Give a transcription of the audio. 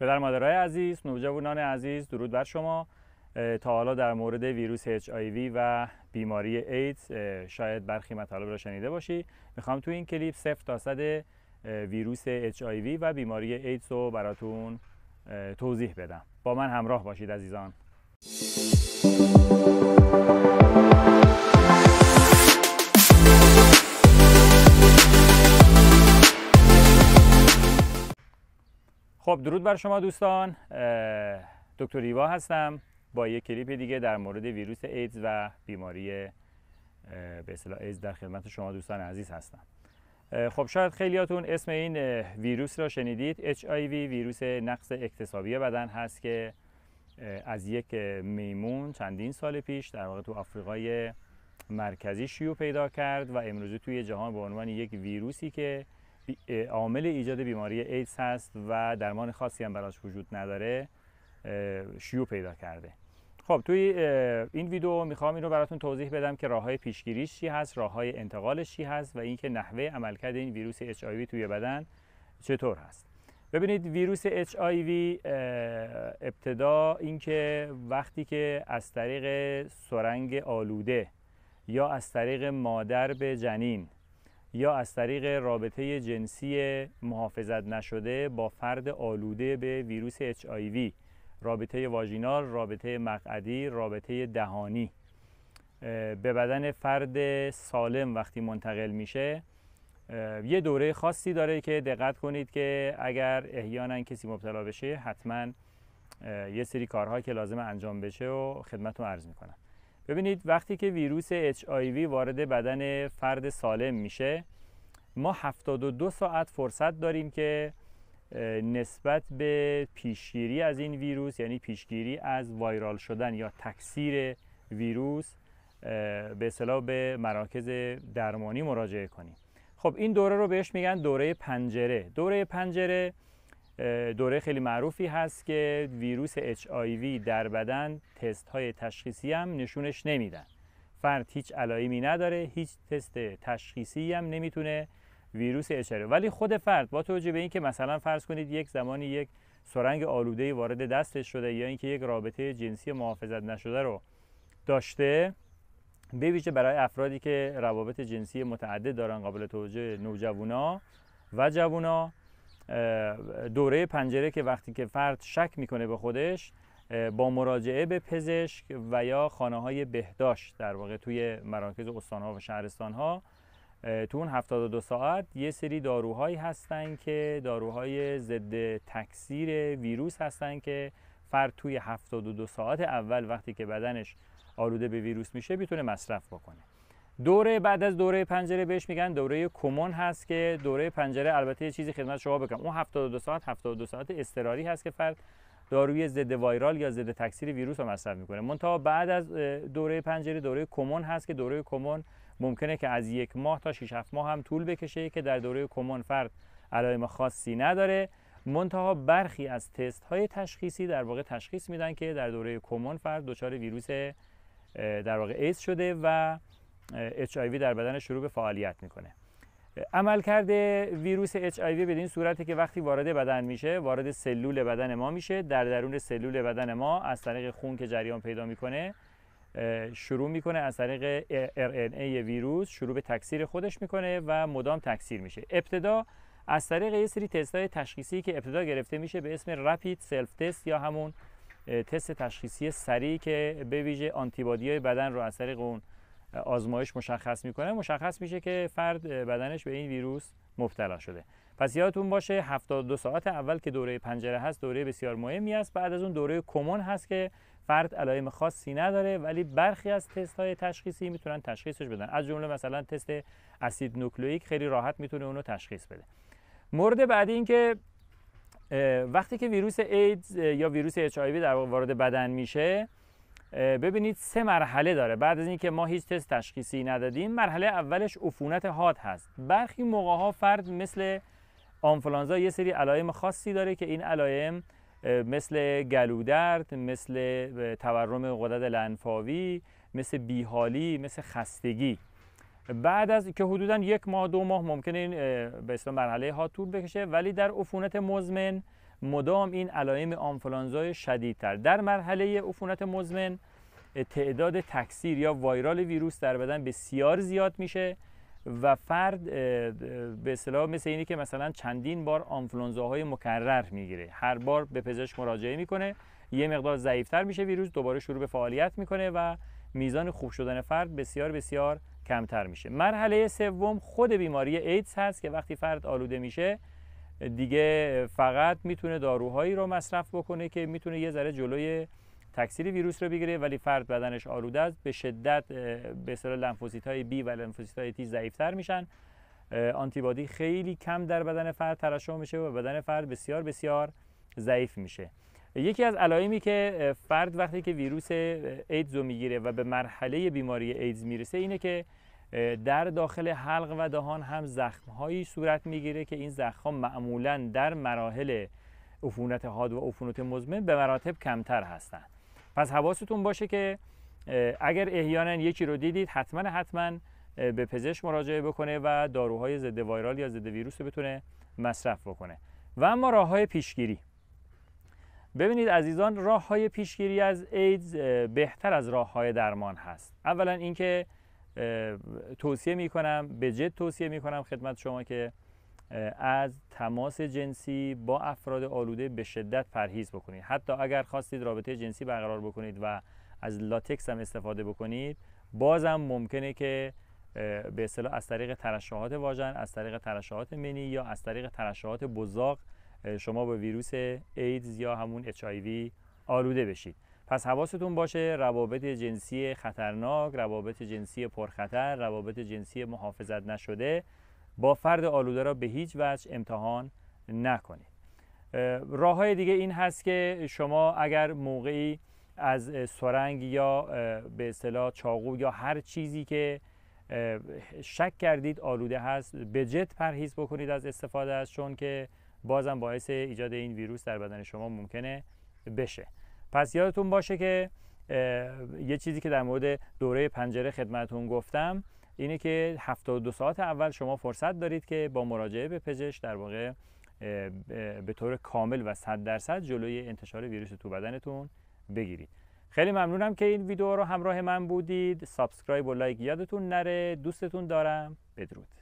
پدر مادرای عزیز نوجوانان عزیز درود بر شما تا حالا در مورد ویروس HIV و بیماری ایدز شاید برخی مطالب را شنیده باشید میخوام تو این کلیپ صفر تا صد ویروس HIV و بیماری ایدز رو براتون توضیح بدم با من همراه باشید عزیزان خب درود بر شما دوستان دکتر ایوا هستم با یک کلیپ دیگه در مورد ویروس ایدز و بیماری به اصطلاح ایدز در خدمت شما دوستان عزیز هستم خب شاید خیلیاتون اسم این ویروس را شنیدید HIV ویروس نقص اکتسابی بدن هست که از یک میمون چندین سال پیش در واقع تو آفریقای مرکزی شیوع پیدا کرد و امروزه توی جهان به عنوان یک ویروسی که عامل ایجاد بیماری ایدز هست و درمان خاصی هم براش وجود نداره شیوع پیدا کرده خب توی این ویدیو میخوام این رو براتون توضیح بدم که راه های پیشگیریش چی هست راه های انتقالش چی هست و اینکه نحوه عملکرد این ویروس HIV توی بدن چطور هست ببینید ویروس HIV ابتدا اینکه وقتی که از طریق سرنگ آلوده یا از طریق مادر به جنین یا از طریق رابطه جنسی محافظت نشده با فرد آلوده به ویروس HIV رابطه واژینال، رابطه مقعدی، رابطه دهانی به بدن فرد سالم وقتی منتقل میشه یه دوره خاصی داره که دقت کنید که اگر احیانا کسی مبتلا بشه حتما یه سری کارها که لازم انجام بشه و خدمتتون عرض میکنم ببینید وقتی که ویروس HIV وارد بدن فرد سالم میشه ما 72 ساعت فرصت داریم که نسبت به پیشگیری از این ویروس یعنی پیشگیری از وایرال شدن یا تکثیر ویروس به اصطلاح به مراکز درمانی مراجعه کنیم خب این دوره رو بهش میگن دوره پنجره دوره پنجره دوره خیلی معروفی هست که ویروس HIV در بدن تست های تشخیصی هم نشونش نمیدن فرد هیچ علایمی نداره هیچ تست تشخیصی هم نمیتونه ویروس HIV ولی خود فرد با توجه به اینکه مثلا فرض کنید یک زمانی یک سرنگ آلوده وارد دستش شده یا اینکه یک رابطه جنسی محافظت نشده رو داشته به ویژه برای افرادی که روابط جنسی متعدد دارن قابل توجه نوجوانا و جوونا دوره پنجره که وقتی که فرد شک میکنه به خودش با مراجعه به پزشک و یا خانه های بهداشت در واقع توی مراکز استانها و شهرستان ها تو اون 72 ساعت یه سری داروهایی هستن که داروهای ضد تکثیر ویروس هستن که فرد توی 72 ساعت اول وقتی که بدنش آلوده به ویروس میشه میتونه مصرف بکنه دوره بعد از دوره پنجره بهش میگن دوره کمون هست که دوره پنجره البته یه چیزی خدمت شما بگم اون 72 ساعت 72 ساعت استراری هست که فرد داروی ضد وایرال یا ضد تکثیر ویروس رو مصرف میکنه منتها بعد از دوره پنجره دوره کمون هست که دوره کمون ممکنه که از یک ماه تا 6 7 ماه هم طول بکشه که در دوره کمون فرد علائم خاصی نداره منتها برخی از تست های تشخیصی در واقع تشخیص میدن که در دوره کمون فرد دچار ویروس در واقع ایس شده و HIV در بدن شروع به فعالیت میکنه عملکرد ویروس HIV به این صورته که وقتی وارد بدن میشه وارد سلول بدن ما میشه در درون سلول بدن ما از طریق خون که جریان پیدا میکنه شروع میکنه از طریق RNA ویروس شروع به تکثیر خودش میکنه و مدام تکثیر میشه ابتدا از طریق یه سری تست های تشخیصی که ابتدا گرفته میشه به اسم رپید سلف تست یا همون تست تشخیصی سریع که به ویژه آنتیبادی های بدن رو از طریق اون آزمایش مشخص میکنه مشخص میشه که فرد بدنش به این ویروس مبتلا شده پس یادتون باشه 72 ساعت اول که دوره پنجره هست دوره بسیار مهمی است بعد از اون دوره کمون هست که فرد علائم خاصی نداره ولی برخی از تست های تشخیصی میتونن تشخیصش بدن از جمله مثلا تست اسید نوکلئیک خیلی راحت میتونه اونو تشخیص بده مورد بعدی که وقتی که ویروس ایدز یا ویروس اچ در وارد بدن میشه ببینید سه مرحله داره بعد از اینکه ما هیچ تست تشخیصی ندادیم مرحله اولش عفونت حاد هست برخی موقع ها فرد مثل آنفلانزا یه سری علائم خاصی داره که این علائم مثل گلودرد مثل تورم غدد لنفاوی مثل بیحالی مثل خستگی بعد از که حدودا یک ماه دو ماه ممکنه این به اصطلاح مرحله ها طول بکشه ولی در عفونت مزمن مدام این علائم آنفولانزای شدیدتر در مرحله عفونت مزمن تعداد تکثیر یا وایرال ویروس در بدن بسیار زیاد میشه و فرد به اصطلاح مثل اینی که مثلا چندین بار آنفلونزاهای مکرر میگیره هر بار به پزشک مراجعه میکنه یه مقدار ضعیفتر میشه ویروس دوباره شروع به فعالیت میکنه و میزان خوب شدن فرد بسیار بسیار کمتر میشه مرحله سوم خود بیماری ایدز هست که وقتی فرد آلوده میشه دیگه فقط میتونه داروهایی رو مصرف بکنه که میتونه یه ذره جلوی تکثیر ویروس رو بگیره ولی فرد بدنش آلوده است به شدت به اصطلاح لنفوزیت های بی و لنفوزیت های تی ضعیفتر میشن آنتیبادی خیلی کم در بدن فرد ترشح میشه و بدن فرد بسیار بسیار ضعیف میشه یکی از علائمی که فرد وقتی که ویروس ایدز رو میگیره و به مرحله بیماری ایدز میرسه اینه که در داخل حلق و دهان هم هایی صورت میگیره که این زخم معمولا در مراحل عفونت حاد و عفونت مزمن به مراتب کمتر هستند پس حواستون باشه که اگر احیانا یکی رو دیدید حتما حتما به پزشک مراجعه بکنه و داروهای ضد وایرال یا ضد ویروس رو بتونه مصرف بکنه و اما راه های پیشگیری ببینید عزیزان راه های پیشگیری از ایدز بهتر از راه های درمان هست اولا اینکه توصیه میکنم به جد توصیه میکنم خدمت شما که از تماس جنسی با افراد آلوده به شدت پرهیز بکنید حتی اگر خواستید رابطه جنسی برقرار بکنید و از لاتکس هم استفاده بکنید بازم ممکنه که به اصطلاح از طریق ترشحات واژن از طریق ترشحات منی یا از طریق ترشحات بزاق شما به ویروس ایدز یا همون اچ آلوده بشید پس حواستون باشه روابط جنسی خطرناک، روابط جنسی پرخطر، روابط جنسی محافظت نشده با فرد آلوده را به هیچ وجه امتحان نکنید. راه های دیگه این هست که شما اگر موقعی از سرنگ یا به اصطلاح چاقو یا هر چیزی که شک کردید آلوده هست به جد پرهیز بکنید از استفاده است چون که بازم باعث ایجاد این ویروس در بدن شما ممکنه بشه پس یادتون باشه که یه چیزی که در مورد دوره پنجره خدمتون گفتم اینه که 72 ساعت اول شما فرصت دارید که با مراجعه به پزشک در واقع به طور کامل و 100 درصد جلوی انتشار ویروس تو بدنتون بگیرید خیلی ممنونم که این ویدیو رو همراه من بودید سابسکرایب و لایک یادتون نره دوستتون دارم بدرود